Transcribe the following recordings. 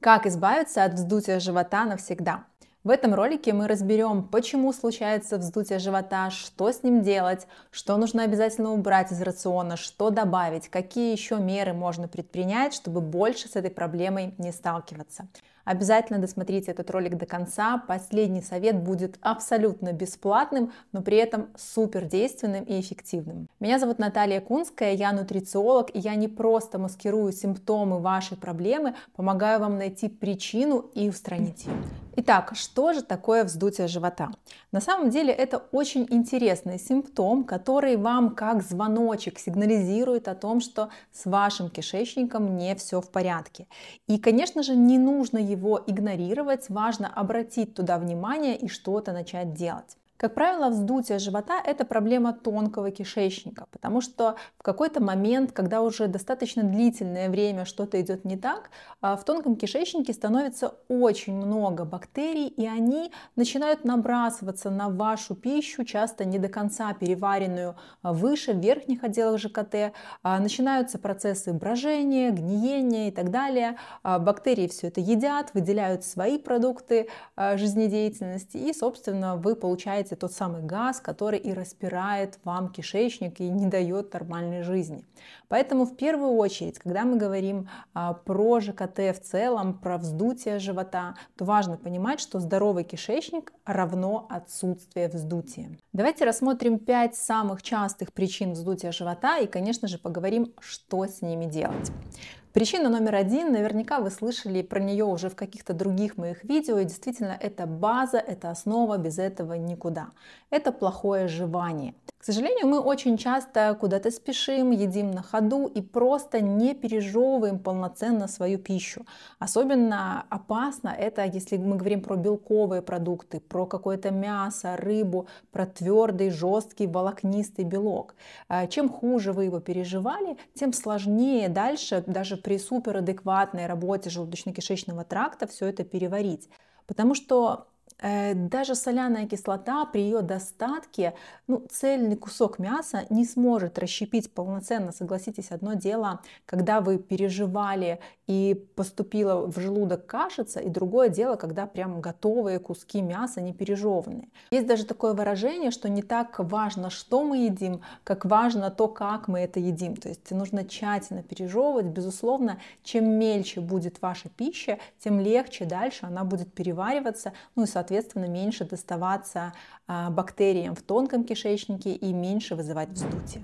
Как избавиться от вздутия живота навсегда? В этом ролике мы разберем, почему случается вздутие живота, что с ним делать, что нужно обязательно убрать из рациона, что добавить, какие еще меры можно предпринять, чтобы больше с этой проблемой не сталкиваться. Обязательно досмотрите этот ролик до конца. Последний совет будет абсолютно бесплатным, но при этом супер действенным и эффективным. Меня зовут Наталья Кунская, я нутрициолог, и я не просто маскирую симптомы вашей проблемы, помогаю вам найти причину и устранить ее. Итак, что же такое вздутие живота? На самом деле это очень интересный симптом, который вам как звоночек сигнализирует о том, что с вашим кишечником не все в порядке. И, конечно же, не нужно его его игнорировать, важно обратить туда внимание и что-то начать делать. Как правило, вздутие живота – это проблема тонкого кишечника, потому что в какой-то момент, когда уже достаточно длительное время что-то идет не так, а, в тонком кишечнике становится очень много бактерий, и они начинают набрасываться на вашу пищу, часто не до конца переваренную а, выше, в верхних отделах ЖКТ. А, начинаются процессы брожения, гниения и так далее. Бактерии все это едят, выделяют свои продукты жизнедеятельности, и, собственно, вы получаете является тот самый газ, который и распирает вам кишечник и не дает нормальной жизни. Поэтому в первую очередь, когда мы говорим а, про ЖКТ в целом, про вздутие живота, то важно понимать, что здоровый кишечник равно отсутствие вздутия. Давайте рассмотрим 5 самых частых причин вздутия живота и, конечно же, поговорим, что с ними делать. Причина номер один, наверняка вы слышали про нее уже в каких-то других моих видео, и действительно это база, это основа, без этого никуда. Это плохое жевание. К сожалению, мы очень часто куда-то спешим, едим на ходу и просто не пережевываем полноценно свою пищу. Особенно опасно это, если мы говорим про белковые продукты, про какое-то мясо, рыбу, про твердый, жесткий, волокнистый белок. А чем хуже вы его переживали, тем сложнее дальше даже при суперадекватной работе желудочно-кишечного тракта все это переварить. Потому что Э, даже соляная кислота при ее достатке, ну, цельный кусок мяса не сможет расщепить полноценно, согласитесь, одно дело, когда вы переживали и поступила в желудок кашица, и другое дело, когда прям готовые куски мяса не пережеванные. Есть даже такое выражение, что не так важно, что мы едим, как важно то, как мы это едим. То есть нужно тщательно пережевывать. Безусловно, чем мельче будет ваша пища, тем легче дальше она будет перевариваться, ну и соответственно, меньше доставаться а, бактериям в тонком кишечнике и меньше вызывать вздутие.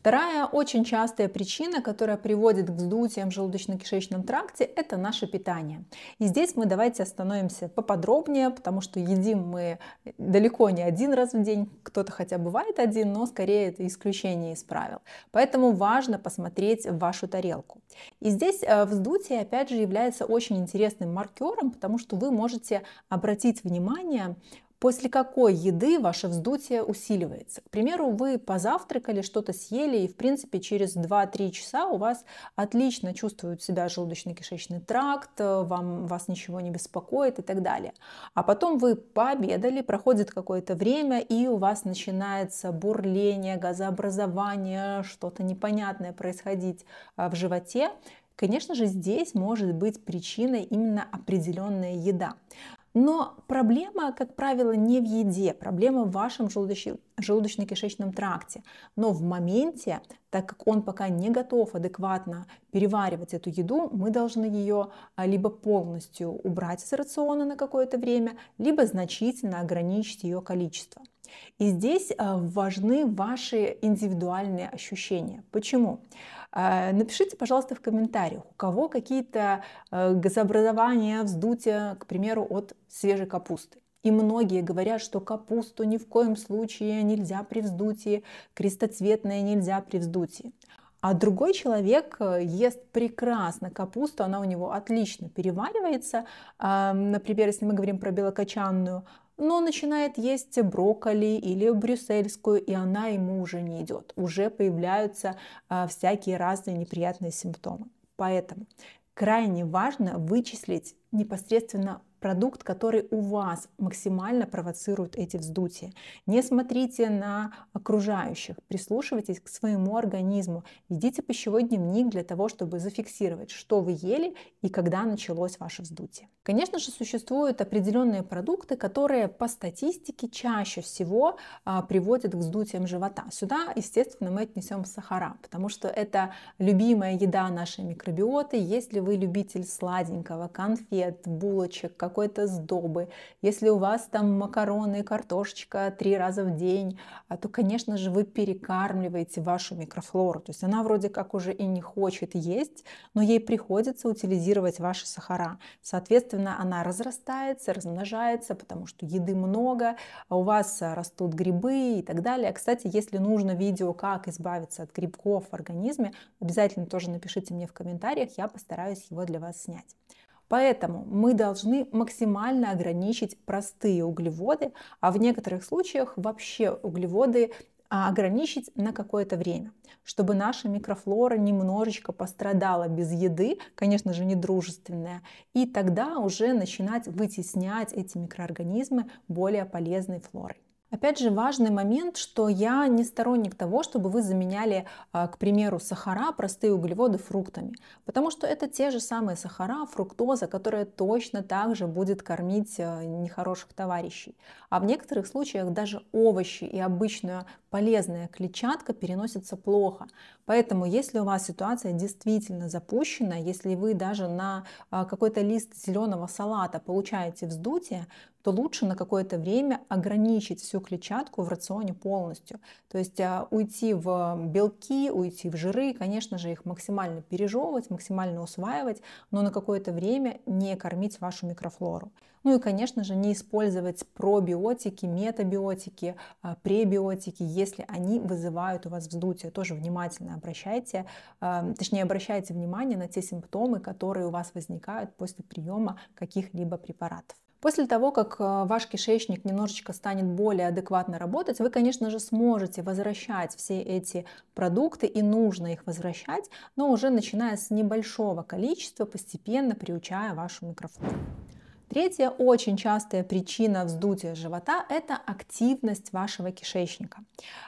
Вторая очень частая причина, которая приводит к вздутиям в желудочно-кишечном тракте, это наше питание. И здесь мы давайте остановимся поподробнее, потому что едим мы далеко не один раз в день, кто-то хотя бывает один, но скорее это исключение из правил. Поэтому важно посмотреть в вашу тарелку. И здесь э, вздутие, опять же, является очень интересным маркером, потому что вы можете обратить внимание После какой еды ваше вздутие усиливается? К примеру, вы позавтракали, что-то съели, и, в принципе, через 2-3 часа у вас отлично чувствует себя желудочно-кишечный тракт, э, вам, вас ничего не беспокоит и так далее. А потом вы пообедали, проходит какое-то время, и у вас начинается бурление, газообразование, что-то непонятное происходить э, в животе. Конечно же, здесь может быть причиной именно определенная еда. Но проблема, как правило, не в еде, проблема в вашем желудочно-кишечном тракте. Но в моменте, так как он пока не готов адекватно переваривать эту еду, мы должны ее а, либо полностью убрать из рациона на какое-то время, либо значительно ограничить ее количество. И здесь э, важны ваши индивидуальные ощущения. Почему? Э, напишите, пожалуйста, в комментариях, у кого какие-то э, газообразования, вздутия, к примеру, от свежей капусты. И многие говорят, что капусту ни в коем случае нельзя при вздутии, крестоцветное нельзя при вздутии. А другой человек ест прекрасно капусту, она у него отлично переваривается. Например, если мы говорим про белокочанную, но начинает есть брокколи или брюссельскую, и она ему уже не идет. Уже появляются а, всякие разные неприятные симптомы. Поэтому крайне важно вычислить непосредственно продукт, который у вас максимально провоцирует эти вздутия. Не смотрите на окружающих, прислушивайтесь к своему организму, ведите пищевой дневник для того, чтобы зафиксировать, что вы ели и когда началось ваше вздутие. Конечно же, существуют определенные продукты, которые по статистике чаще всего а, приводят к вздутиям живота. Сюда, естественно, мы отнесем сахара, потому что это любимая еда нашей микробиоты. Если вы любитель сладенького, конфет, булочек, какой-то сдобы, если у вас там макароны, картошечка три раза в день, а, то, конечно же, вы перекармливаете вашу микрофлору. То есть она вроде как уже и не хочет есть, но ей приходится утилизировать ваши сахара. Соответственно, она разрастается, размножается, потому что еды много, а у вас а, растут грибы и так далее. Кстати, если нужно видео, как избавиться от грибков в организме, обязательно тоже напишите мне в комментариях, я постараюсь его для вас снять. Поэтому мы должны максимально ограничить простые углеводы, а в некоторых случаях вообще углеводы а, ограничить на какое-то время, чтобы наша микрофлора немножечко пострадала без еды, конечно же, недружественная, и тогда уже начинать вытеснять эти микроорганизмы более полезной флорой. Опять же, важный момент, что я не сторонник того, чтобы вы заменяли, а, к примеру, сахара, простые углеводы фруктами, потому что это те же самые сахара, фруктоза, которая точно также будет кормить э, нехороших товарищей. А в некоторых случаях даже овощи и обычную полезная клетчатка переносится плохо. Поэтому, если у вас ситуация действительно запущена, если вы даже на а, какой-то лист зеленого салата получаете вздутие, то лучше на какое-то время ограничить всю клетчатку в рационе полностью. То есть а, уйти в белки, уйти в жиры, конечно же, их максимально пережевывать, максимально усваивать, но на какое-то время не кормить вашу микрофлору. Ну и, конечно же, не использовать пробиотики, метабиотики, а, пребиотики, если они вызывают у вас вздутие. Тоже внимательно обращайте, эм, точнее обращайте внимание на те симптомы, которые у вас возникают после приема каких-либо препаратов. После того, как э, ваш кишечник немножечко станет более адекватно работать, вы, конечно же, сможете возвращать все эти продукты, и нужно их возвращать, но уже начиная с небольшого количества, постепенно приучая вашу микрофлору. Третья очень частая причина вздутия живота – это активность вашего кишечника.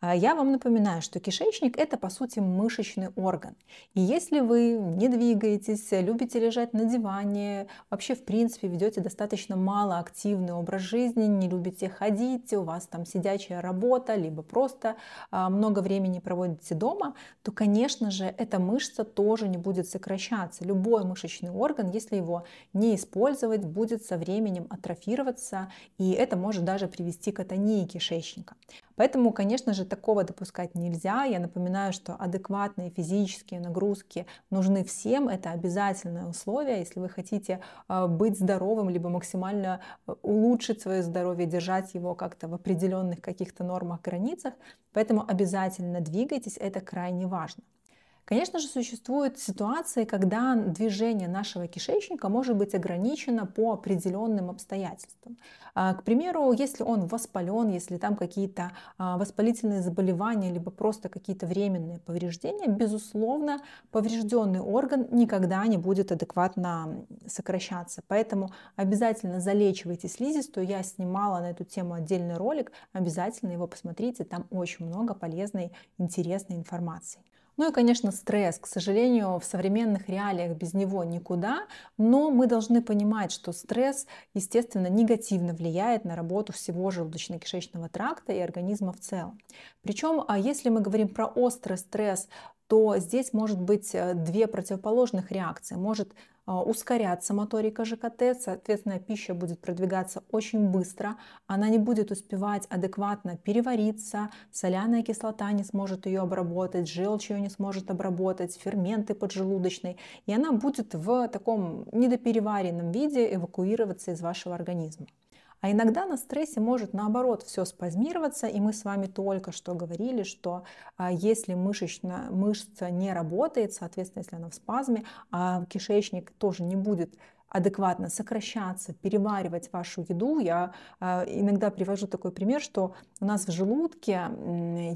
Э, я вам напоминаю, что кишечник – это, по сути, мышечный орган. И если вы не двигаетесь, любите лежать на диване, вообще, в принципе, ведете достаточно малоактивный образ жизни, не любите ходить, у вас там сидячая работа, либо просто э, много времени проводите дома, то, конечно же, эта мышца тоже не будет сокращаться. Любой мышечный орган, если его не использовать, будет со временем атрофироваться, и это может даже привести к атонии кишечника. Поэтому, конечно же, такого допускать нельзя. Я напоминаю, что адекватные физические нагрузки нужны всем. Это обязательное условие, если вы хотите э, быть здоровым, либо максимально э, улучшить свое здоровье, держать его как-то в определенных каких-то нормах, границах. Поэтому обязательно двигайтесь, это крайне важно. Конечно же, существуют ситуации, когда движение нашего кишечника может быть ограничено по определенным обстоятельствам. А, к примеру, если он воспален, если там какие-то а, воспалительные заболевания, либо просто какие-то временные повреждения, безусловно, поврежденный орган никогда не будет адекватно сокращаться. Поэтому обязательно залечивайте слизистую. Я снимала на эту тему отдельный ролик. Обязательно его посмотрите. Там очень много полезной, интересной информации. Ну и, конечно, стресс. К сожалению, в современных реалиях без него никуда, но мы должны понимать, что стресс, естественно, негативно влияет на работу всего желудочно-кишечного тракта и организма в целом. Причем, а если мы говорим про острый стресс то здесь может быть э, две противоположных реакции. Может э, ускоряться моторика ЖКТ, соответственно, пища будет продвигаться очень быстро, она не будет успевать адекватно перевариться, соляная кислота не сможет ее обработать, желчь ее не сможет обработать, ферменты поджелудочной, и она будет в таком недопереваренном виде эвакуироваться из вашего организма. А иногда на стрессе может наоборот все спазмироваться, и мы с вами только что говорили, что а, если мышечно, мышца не работает, соответственно, если она в спазме, а кишечник тоже не будет адекватно сокращаться, переваривать вашу еду. Я а, иногда привожу такой пример, что у нас в желудке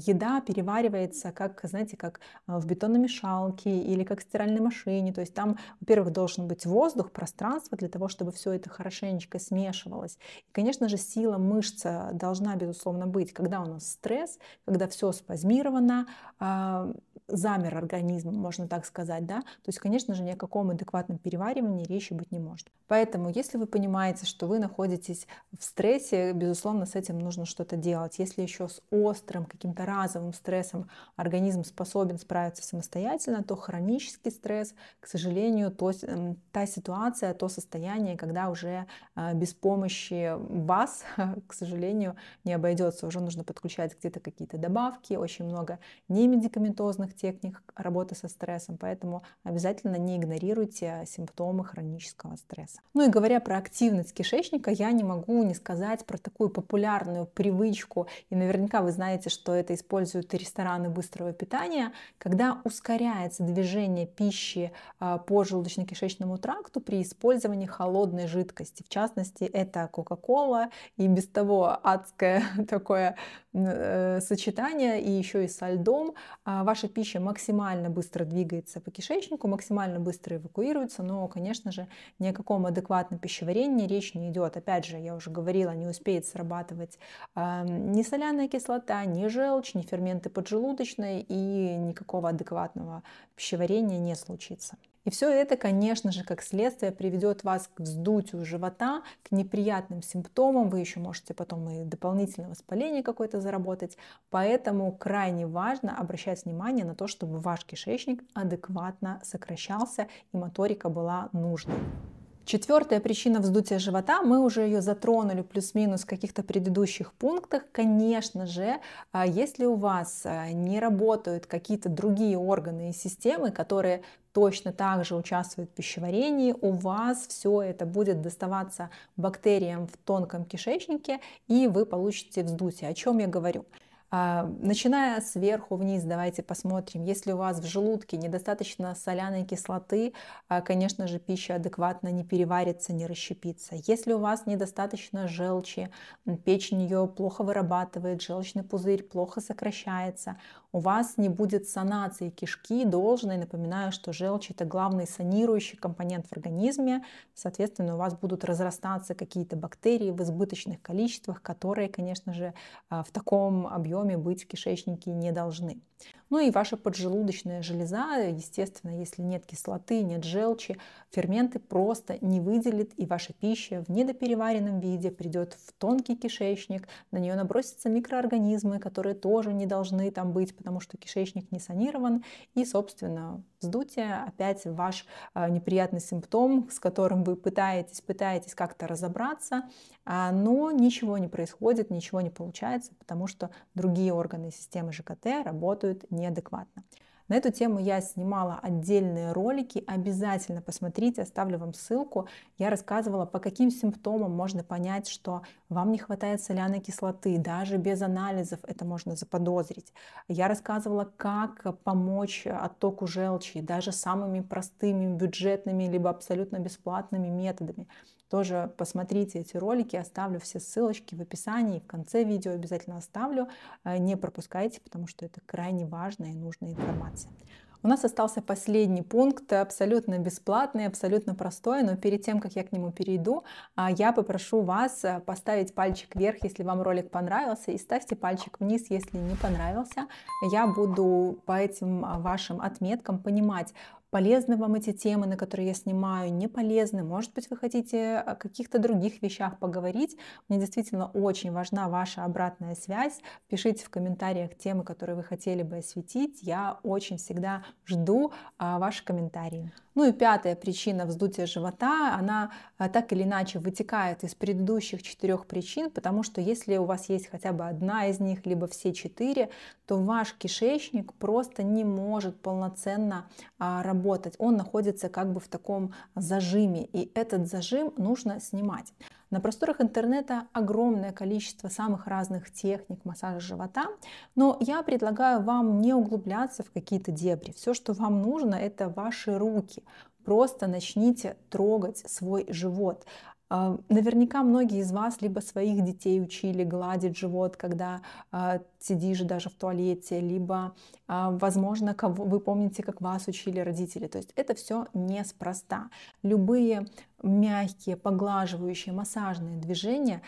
еда переваривается как, знаете, как а, в бетономешалке или как в стиральной машине. То есть там, во-первых, должен быть воздух, пространство для того, чтобы все это хорошенечко смешивалось. И, конечно же, сила мышцы должна, безусловно, быть, когда у нас стресс, когда все спазмировано, а, замер организм, можно так сказать, да, то есть, конечно же, ни о каком адекватном переваривании речи быть не может поможет. Поэтому, если вы понимаете, что вы находитесь в стрессе, безусловно, с этим нужно что-то делать. Если еще с острым, каким-то разовым стрессом организм способен справиться самостоятельно, то хронический стресс, к сожалению, то, эм, та ситуация, то состояние, когда уже э, без помощи вас, к сожалению, не обойдется. Уже нужно подключать где-то какие-то добавки, очень много немедикаментозных техник работы со стрессом. Поэтому обязательно не игнорируйте симптомы хронического стресса. Ну и говоря про активность кишечника, я не могу не сказать про такую популярную привычку, и наверняка вы знаете, что это используют и рестораны быстрого питания, когда ускоряется движение пищи а, по желудочно-кишечному тракту при использовании холодной жидкости. В частности, это Кока-Кола и без того адское такое э, сочетание, и еще и со льдом. А, ваша пища максимально быстро двигается по кишечнику, максимально быстро эвакуируется, но, конечно же, ни о каком адекватном пищеварении речь не идет. Опять же, я уже говорила, не успеет срабатывать э, ни соляная кислота, ни желчь, ни ферменты поджелудочной, и никакого адекватного пищеварения не случится. И все это, конечно же, как следствие приведет вас к вздутию живота, к неприятным симптомам. Вы еще можете потом и дополнительное воспаление какое-то заработать. Поэтому крайне важно обращать внимание на то, чтобы ваш кишечник адекватно сокращался и моторика была нужной. Четвертая причина вздутия живота, мы уже ее затронули плюс-минус в каких-то предыдущих пунктах. Конечно же, а, если у вас а, не работают какие-то другие органы и системы, которые точно так же участвует в пищеварении, у вас все это будет доставаться бактериям в тонком кишечнике, и вы получите вздутие. О чем я говорю? А, начиная сверху вниз, давайте посмотрим. Если у вас в желудке недостаточно соляной кислоты, а, конечно же, пища адекватно не переварится, не расщепится. Если у вас недостаточно желчи, печень ее плохо вырабатывает, желчный пузырь плохо сокращается, у вас не будет санации кишки должной. Напоминаю, что желчь – это главный санирующий компонент в организме. Соответственно, у вас будут разрастаться какие-то бактерии в избыточных количествах, которые, конечно же, а, в таком объеме объеме быть в кишечнике не должны. Ну и ваша поджелудочная железа, естественно, если нет кислоты, нет желчи, ферменты просто не выделит, и ваша пища в недопереваренном виде придет в тонкий кишечник, на нее набросятся микроорганизмы, которые тоже не должны там быть, потому что кишечник не санирован, и, собственно, вздутие опять ваш э, неприятный симптом, с которым вы пытаетесь, пытаетесь как-то разобраться, а, но ничего не происходит, ничего не получается, потому что другие органы системы ЖКТ работают неадекватно. На эту тему я снимала отдельные ролики, обязательно посмотрите, оставлю вам ссылку. Я рассказывала, по каким симптомам можно понять, что вам не хватает соляной кислоты, даже без анализов это можно заподозрить. Я рассказывала, как помочь оттоку желчи, даже самыми простыми, бюджетными, либо абсолютно бесплатными методами. Тоже посмотрите эти ролики, оставлю все ссылочки в описании, в конце видео обязательно оставлю. Э, не пропускайте, потому что это крайне важная и нужная информация сделать. У нас остался последний пункт, абсолютно бесплатный, абсолютно простой, но перед тем, как я к нему перейду, а, я попрошу вас э, поставить пальчик вверх, если вам ролик понравился, и ставьте пальчик вниз, если не понравился. Я буду по этим а, вашим отметкам понимать, полезны вам эти темы, на которые я снимаю, не полезны. Может быть, вы хотите о каких-то других вещах поговорить. Мне действительно очень важна ваша обратная связь. Пишите в комментариях темы, которые вы хотели бы осветить. Я очень всегда жду а, ваши комментарии. Ну и пятая причина вздутия живота, она э, так или иначе вытекает из предыдущих четырех причин, потому что если у вас есть хотя бы одна из них, либо все четыре, то ваш кишечник просто не может полноценно а, работать. Он находится как бы в таком зажиме, и этот зажим нужно снимать. На просторах интернета огромное количество самых разных техник массажа живота, но я предлагаю вам не углубляться в какие-то дебри. Все, что вам нужно, это ваши руки. Просто начните трогать свой живот. А, наверняка многие из вас либо своих детей учили гладить живот, когда э, сидишь даже в туалете, либо, э, возможно, кого, вы помните, как вас учили родители. То есть это все неспроста. Любые мягкие, поглаживающие, массажные движения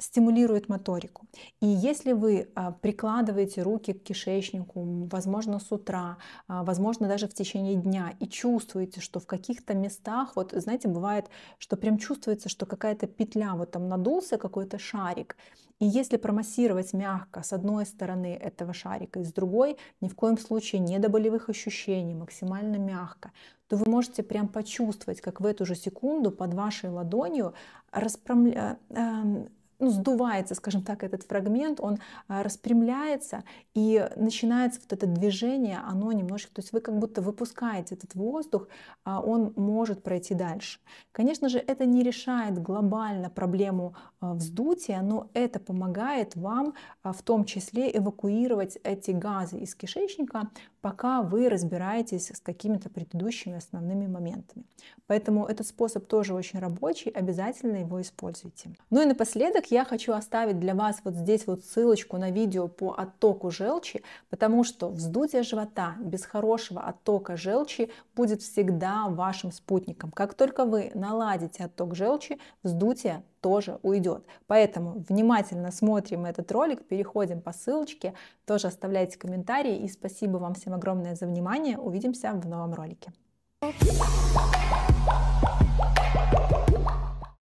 стимулирует моторику. И если вы а, прикладываете руки к кишечнику, возможно, с утра, а, возможно, даже в течение дня, и чувствуете, что в каких-то местах, вот знаете, бывает, что прям чувствуется, что какая-то петля, вот там надулся какой-то шарик, и если промассировать мягко с одной стороны этого шарика и с другой, ни в коем случае не до болевых ощущений, максимально мягко, то вы можете прям почувствовать, как в эту же секунду под вашей ладонью распрямля... Эм, ну, сдувается, скажем так, этот фрагмент, он а, распрямляется и начинается вот это движение, оно немножко, то есть вы как будто выпускаете этот воздух, а он может пройти дальше. Конечно же, это не решает глобально проблему а, вздутие, но это помогает вам а, в том числе эвакуировать эти газы из кишечника, пока вы разбираетесь с какими-то предыдущими основными моментами. Поэтому этот способ тоже очень рабочий, обязательно его используйте. Ну и напоследок я хочу оставить для вас вот здесь вот ссылочку на видео по оттоку желчи, потому что вздутие живота без хорошего оттока желчи будет всегда вашим спутником. Как только вы наладите отток желчи, вздутие тоже уйдет. Поэтому внимательно смотрим этот ролик, переходим по ссылочке, тоже оставляйте комментарии. И спасибо вам всем огромное за внимание. Увидимся в новом ролике. Thank you.